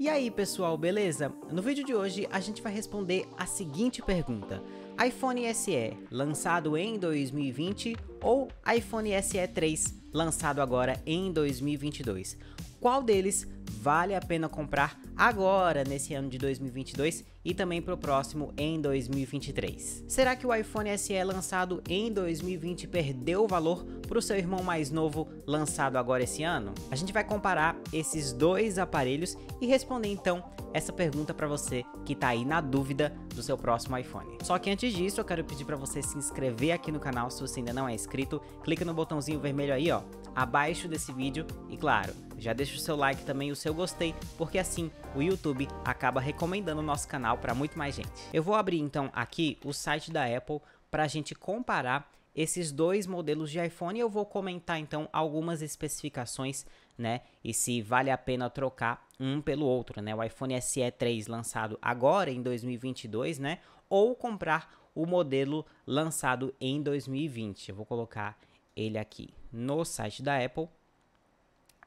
E aí pessoal, beleza? No vídeo de hoje a gente vai responder a seguinte pergunta iPhone SE, lançado em 2020 ou iPhone SE 3, lançado agora em 2022? Qual deles vale a pena comprar agora nesse ano de 2022 e também para o próximo em 2023. Será que o iPhone SE lançado em 2020 perdeu valor para o seu irmão mais novo, lançado agora esse ano? A gente vai comparar esses dois aparelhos e responder então essa pergunta para você que está aí na dúvida do seu próximo iPhone. Só que antes disso, eu quero pedir para você se inscrever aqui no canal se você ainda não é inscrito. Clica no botãozinho vermelho aí, ó, abaixo desse vídeo e claro, já deixa o seu like também e o seu gostei, porque assim o YouTube acaba recomendando o nosso canal para muito mais gente. Eu vou abrir então aqui o site da Apple para a gente comparar esses dois modelos de iPhone. Eu vou comentar então algumas especificações, né? E se vale a pena trocar um pelo outro, né? O iPhone SE 3 lançado agora em 2022, né? Ou comprar o modelo lançado em 2020. Eu vou colocar ele aqui no site da Apple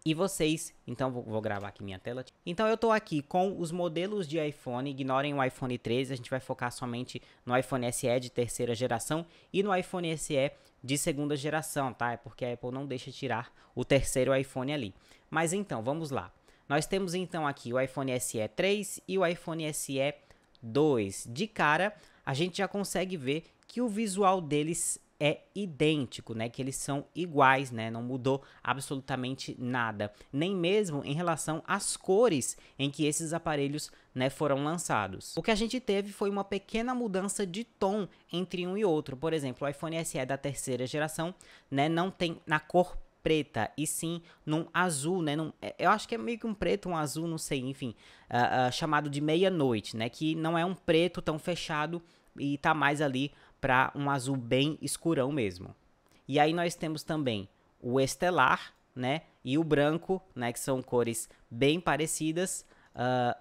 e vocês. Então vou, vou, gravar aqui minha tela. Então eu tô aqui com os modelos de iPhone, ignorem o iPhone 13, a gente vai focar somente no iPhone SE de terceira geração e no iPhone SE de segunda geração, tá? É porque a Apple não deixa tirar o terceiro iPhone ali. Mas então, vamos lá. Nós temos então aqui o iPhone SE 3 e o iPhone SE 2. De cara, a gente já consegue ver que o visual deles é idêntico, né? Que eles são iguais, né? Não mudou absolutamente nada, nem mesmo em relação às cores em que esses aparelhos né, foram lançados. O que a gente teve foi uma pequena mudança de tom entre um e outro. Por exemplo, o iPhone SE da terceira geração, né, não tem na cor preta e sim num azul, né? Num, é, eu acho que é meio que um preto, um azul, não sei, enfim, uh, uh, chamado de meia-noite, né? Que não é um preto tão fechado e tá mais ali para um azul bem escurão mesmo. E aí nós temos também o estelar, né, e o branco, né, que são cores bem parecidas.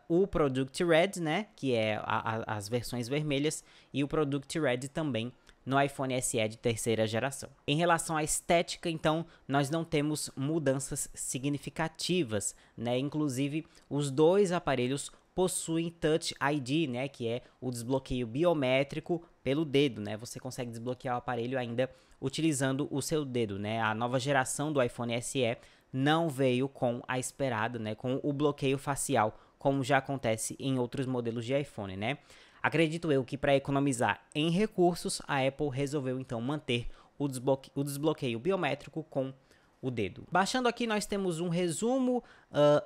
Uh, o Product Red, né, que é a, a, as versões vermelhas, e o Product Red também no iPhone SE de terceira geração. Em relação à estética, então, nós não temos mudanças significativas, né? Inclusive, os dois aparelhos possuem Touch ID, né, que é o desbloqueio biométrico pelo dedo, né? Você consegue desbloquear o aparelho ainda utilizando o seu dedo, né? A nova geração do iPhone SE não veio com a esperada, né, com o bloqueio facial, como já acontece em outros modelos de iPhone, né? Acredito eu que para economizar em recursos, a Apple resolveu então manter o, o desbloqueio biométrico com o dedo. Baixando aqui nós temos um resumo, uh,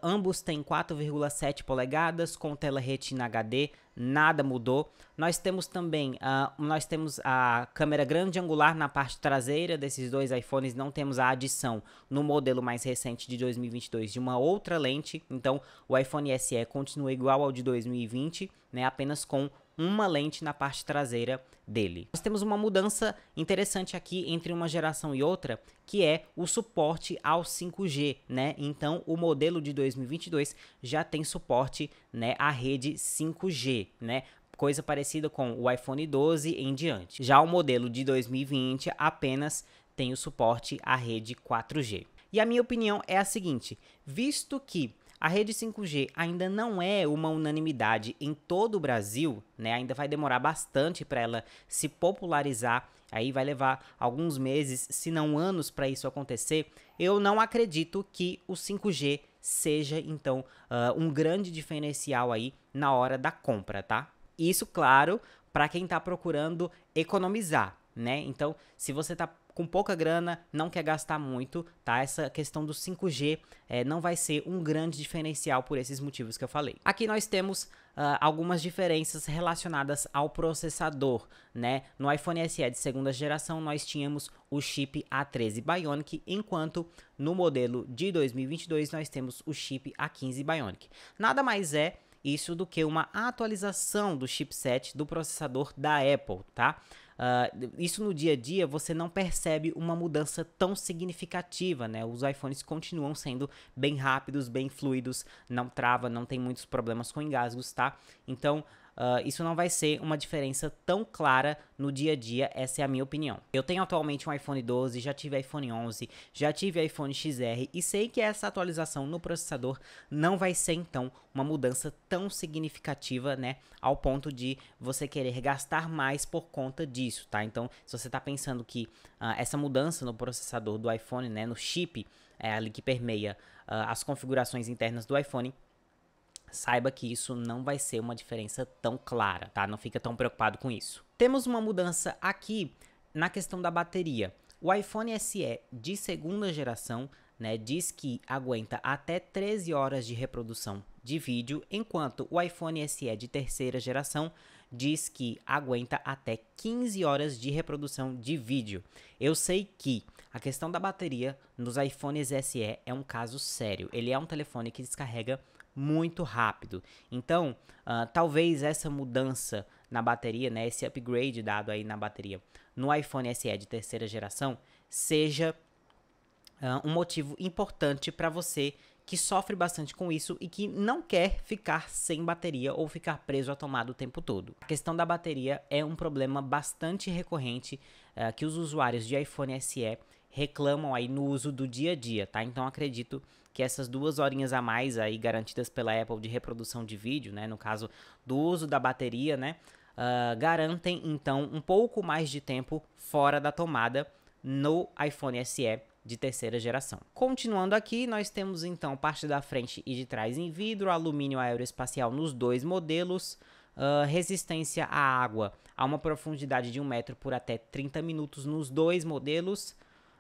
ambos têm 4,7 polegadas com tela Retina HD, nada mudou. Nós temos também, uh, nós temos a câmera grande angular na parte traseira desses dois iPhones, não temos a adição no modelo mais recente de 2022 de uma outra lente, então o iPhone SE continua igual ao de 2020, né, apenas com uma lente na parte traseira dele. Nós temos uma mudança interessante aqui entre uma geração e outra, que é o suporte ao 5G, né? Então, o modelo de 2022 já tem suporte, né, à rede 5G, né? Coisa parecida com o iPhone 12 em diante. Já o modelo de 2020 apenas tem o suporte à rede 4G. E a minha opinião é a seguinte: visto que a rede 5G ainda não é uma unanimidade em todo o Brasil, né? Ainda vai demorar bastante para ela se popularizar. Aí vai levar alguns meses, se não anos, para isso acontecer. Eu não acredito que o 5G seja então uh, um grande diferencial aí na hora da compra, tá? Isso, claro, para quem está procurando economizar, né? Então, se você está com pouca grana, não quer gastar muito, tá? Essa questão do 5G é, eh, não vai ser um grande diferencial por esses motivos que eu falei. Aqui nós temos uh, algumas diferenças relacionadas ao processador, né? No iPhone SE de segunda geração nós tínhamos o chip A13 Bionic, enquanto no modelo de 2022 nós temos o chip A15 Bionic. Nada mais é isso do que uma atualização do chipset do processador da Apple, tá? Uh, isso no dia a dia você não percebe uma mudança tão significativa, né? Os iPhones continuam sendo bem rápidos, bem fluidos, não trava, não tem muitos problemas com engasgos, tá? Então uh, isso não vai ser uma diferença tão clara no dia a dia, essa é a minha opinião. Eu tenho atualmente um iPhone 12, já tive iPhone 11, já tive iPhone XR e sei que essa atualização no processador não vai ser então uma mudança tão significativa, né, ao ponto de você querer gastar mais por conta disso, tá? Então, se você está pensando que uh, essa mudança no processador do iPhone, né, no chip, é ali que permeia uh, as configurações internas do iPhone, saiba que isso não vai ser uma diferença tão clara, tá? Não fica tão preocupado com isso. Temos uma mudança aqui na questão da bateria. O iPhone SE de segunda geração né, diz que aguenta até 13 horas de reprodução de vídeo, enquanto o iPhone SE de terceira geração diz que aguenta até 15 horas de reprodução de vídeo. Eu sei que a questão da bateria nos iPhones SE é um caso sério. Ele é um telefone que descarrega muito rápido. Então, uh, talvez essa mudança na bateria, né, esse upgrade dado aí na bateria no iPhone SE de terceira geração seja uh, um motivo importante para você que sofre bastante com isso e que não quer ficar sem bateria ou ficar preso à tomada o tempo todo. A questão da bateria é um problema bastante recorrente uh, que os usuários de iPhone SE reclamam aí no uso do dia a dia, tá? Então acredito que essas duas horinhas a mais aí garantidas pela Apple de reprodução de vídeo, né, no caso do uso da bateria, né, uh, garantem então um pouco mais de tempo fora da tomada no iPhone SE de terceira geração. Continuando aqui, nós temos então parte da frente e de trás em vidro, alumínio aeroespacial nos dois modelos, uh, resistência à água a uma profundidade de 1 metro por até 30 minutos nos dois modelos,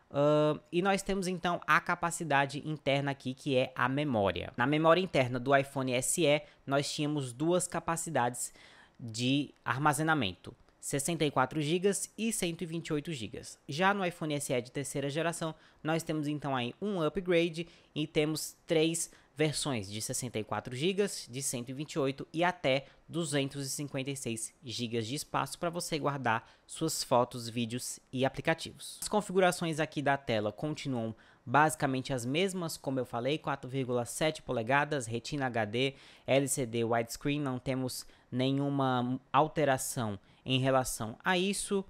Uh, e nós temos então a capacidade interna aqui que é a memória. Na memória interna do iPhone SE, nós tínhamos duas capacidades de armazenamento: 64 GB e 128 GB. Já no iPhone SE de terceira geração, nós temos então aí um upgrade e temos três versões de 64 GB, de 128 e até 256 GB de espaço para você guardar suas fotos, vídeos e aplicativos. As configurações aqui da tela continuam basicamente as mesmas, como eu falei, 4,7 polegadas, Retina HD, LCD widescreen, não temos nenhuma alteração em relação a isso.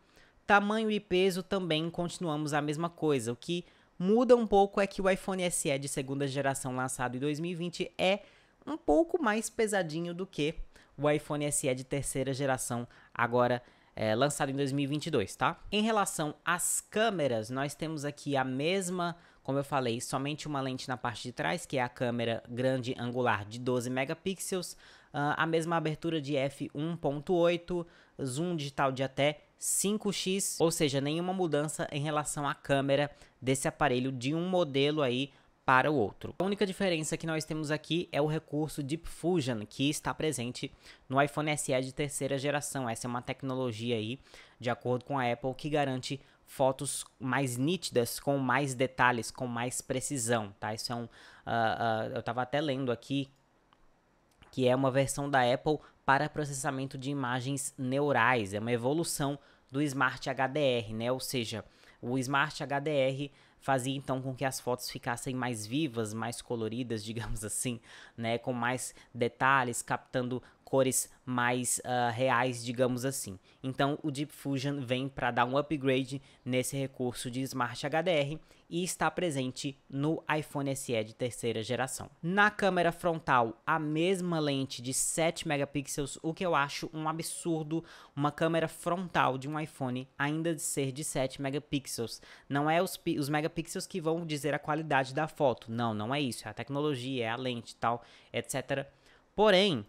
Tamanho e peso também continuamos a mesma coisa, o que Muda um pouco é que o iPhone SE de segunda geração lançado em 2020 é um pouco mais pesadinho do que o iPhone SE de terceira geração agora é, lançado em 2022, tá? Em relação às câmeras, nós temos aqui a mesma, como eu falei, somente uma lente na parte de trás, que é a câmera grande angular de 12 megapixels, uh, a mesma abertura de f1.8, zoom digital de até 5x, ou seja, nenhuma mudança em relação à câmera desse aparelho de um modelo aí para o outro. A única diferença que nós temos aqui é o recurso Deep Fusion, que está presente no iPhone SE de terceira geração. Essa é uma tecnologia aí, de acordo com a Apple, que garante fotos mais nítidas, com mais detalhes, com mais precisão, tá? Isso é um... Uh, uh, eu estava até lendo aqui que é uma versão da Apple para processamento de imagens neurais. É uma evolução do Smart HDR, né? Ou seja, o Smart HDR fazia então com que as fotos ficassem mais vivas, mais coloridas, digamos assim, né, com mais detalhes, captando cores mais uh, reais, digamos assim. Então o Deep Fusion vem para dar um upgrade nesse recurso de Smart HDR e está presente no iPhone SE de terceira geração. Na câmera frontal, a mesma lente de 7 megapixels, o que eu acho um absurdo, uma câmera frontal de um iPhone ainda de ser de 7 megapixels. Não é os, os megapixels que vão dizer a qualidade da foto, não, não é isso, é a tecnologia, é a lente tal, etc. Porém,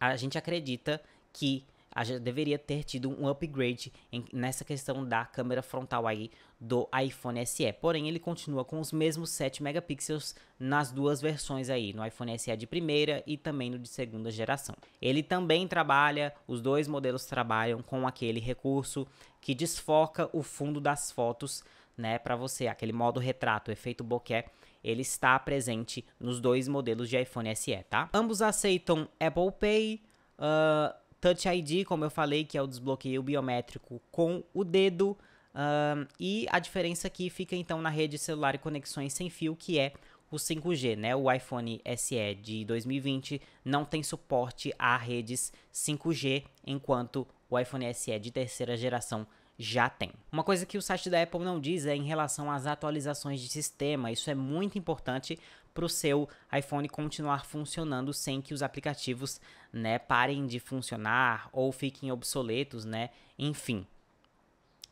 a gente acredita que a gente deveria ter tido um upgrade em, nessa questão da câmera frontal aí do iPhone SE. Porém, ele continua com os mesmos 7 megapixels nas duas versões aí, no iPhone SE de primeira e também no de segunda geração. Ele também trabalha, os dois modelos trabalham com aquele recurso que desfoca o fundo das fotos, né, para você, aquele modo retrato, efeito bokeh ele está presente nos dois modelos de iPhone SE, tá? Ambos aceitam Apple Pay, uh, Touch ID, como eu falei, que é o desbloqueio biométrico com o dedo, uh, e a diferença aqui fica então na rede celular e conexões sem fio, que é o 5G, né? O iPhone SE de 2020 não tem suporte a redes 5G, enquanto o iPhone SE de terceira geração já tem. Uma coisa que o site da Apple não diz é em relação às atualizações de sistema. Isso é muito importante para o seu iPhone continuar funcionando sem que os aplicativos né, parem de funcionar ou fiquem obsoletos, né? Enfim.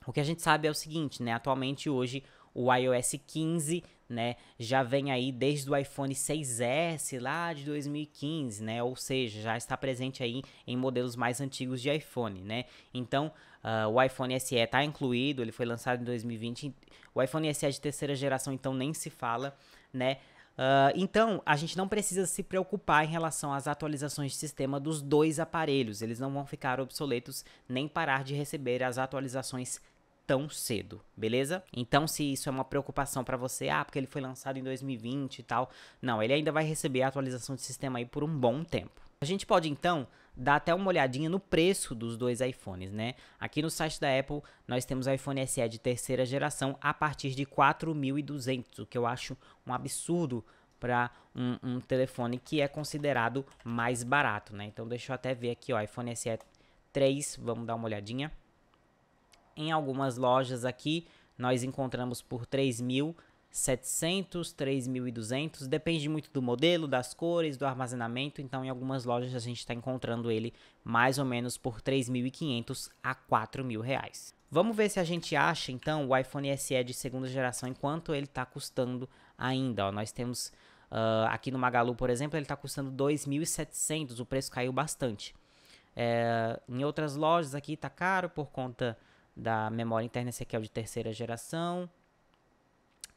O que a gente sabe é o seguinte, né? Atualmente hoje o iOS 15 né? Já vem aí desde o iPhone 6S lá de 2015, né? Ou seja, já está presente aí em modelos mais antigos de iPhone, né? Então, uh, o iPhone SE está incluído, ele foi lançado em 2020. O iPhone SE de terceira geração, então, nem se fala, né? Uh, então, a gente não precisa se preocupar em relação às atualizações de sistema dos dois aparelhos. Eles não vão ficar obsoletos nem parar de receber as atualizações tão cedo, beleza? Então, se isso é uma preocupação para você, ah, porque ele foi lançado em 2020 e tal, não, ele ainda vai receber a atualização de sistema aí por um bom tempo. A gente pode então dar até uma olhadinha no preço dos dois iPhones, né? Aqui no site da Apple nós temos o iPhone SE de terceira geração a partir de 4.200, o que eu acho um absurdo para um, um, telefone que é considerado mais barato, né? Então deixa eu até ver aqui, ó, iPhone SE 3, vamos dar uma olhadinha em algumas lojas aqui nós encontramos por 3.700, 3.200, depende muito do modelo, das cores, do armazenamento, então em algumas lojas a gente está encontrando ele mais ou menos por 3.500 a 4.000 reais. Vamos ver se a gente acha então o iPhone SE de segunda geração enquanto ele está custando ainda. Ó. Nós temos uh, aqui no Magalu, por exemplo, ele está custando 2.700, o preço caiu bastante. É, em outras lojas aqui está caro por conta da memória interna, esse aqui é o de terceira geração.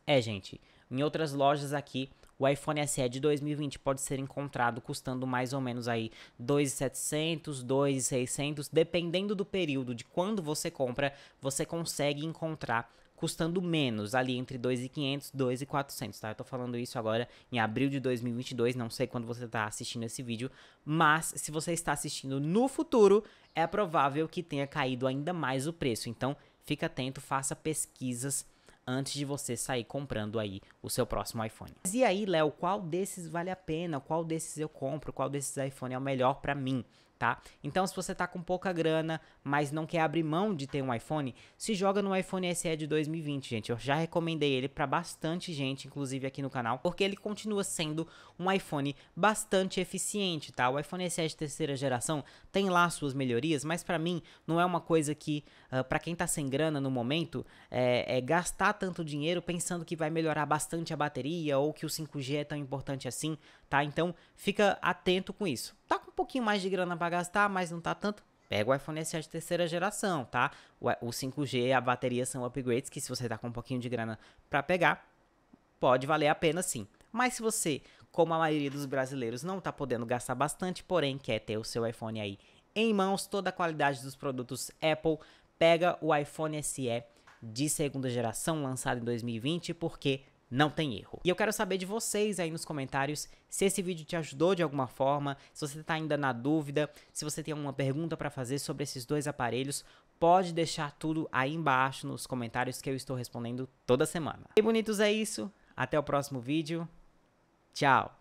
É, gente, em outras lojas aqui, o iPhone SE de 2020 pode ser encontrado custando mais ou menos aí 2.700, 2.600, dependendo do período de quando você compra, você consegue encontrar custando menos, ali entre 2,500, 2,400, tá? Eu tô falando isso agora em abril de 2022, não sei quando você tá assistindo esse vídeo, mas se você está assistindo no futuro, é provável que tenha caído ainda mais o preço. Então, fica atento, faça pesquisas antes de você sair comprando aí o seu próximo iPhone. Mas e aí, Léo, qual desses vale a pena? Qual desses eu compro? Qual desses iPhone é o melhor para mim? tá? Então, se você tá com pouca grana, mas não quer abrir mão de ter um iPhone, se joga no iPhone SE de 2020, gente. Eu já recomendei ele para bastante gente, inclusive aqui no canal, porque ele continua sendo um iPhone bastante eficiente, tá? O iPhone SE de terceira geração tem lá suas melhorias, mas para mim não é uma coisa que, uh, ah, para quem tá sem grana no momento, é, é gastar tanto dinheiro pensando que vai melhorar bastante a bateria ou que o 5G é tão importante assim, tá? Então, fica atento com isso tá com um pouquinho mais de grana para gastar, mas não tá tanto, pega o iPhone SE de terceira geração, tá? O, 5G, a bateria são upgrades que se você tá com um pouquinho de grana para pegar, pode valer a pena sim. Mas se você, como a maioria dos brasileiros, não tá podendo gastar bastante, porém quer ter o seu iPhone aí em mãos, toda a qualidade dos produtos Apple, pega o iPhone SE de segunda geração lançado em 2020, porque não tem erro. E eu quero saber de vocês aí nos comentários se esse vídeo te ajudou de alguma forma, se você está ainda na dúvida, se você tem alguma pergunta para fazer sobre esses dois aparelhos, pode deixar tudo aí embaixo nos comentários que eu estou respondendo toda semana. E bonitos é isso, até o próximo vídeo. Tchau.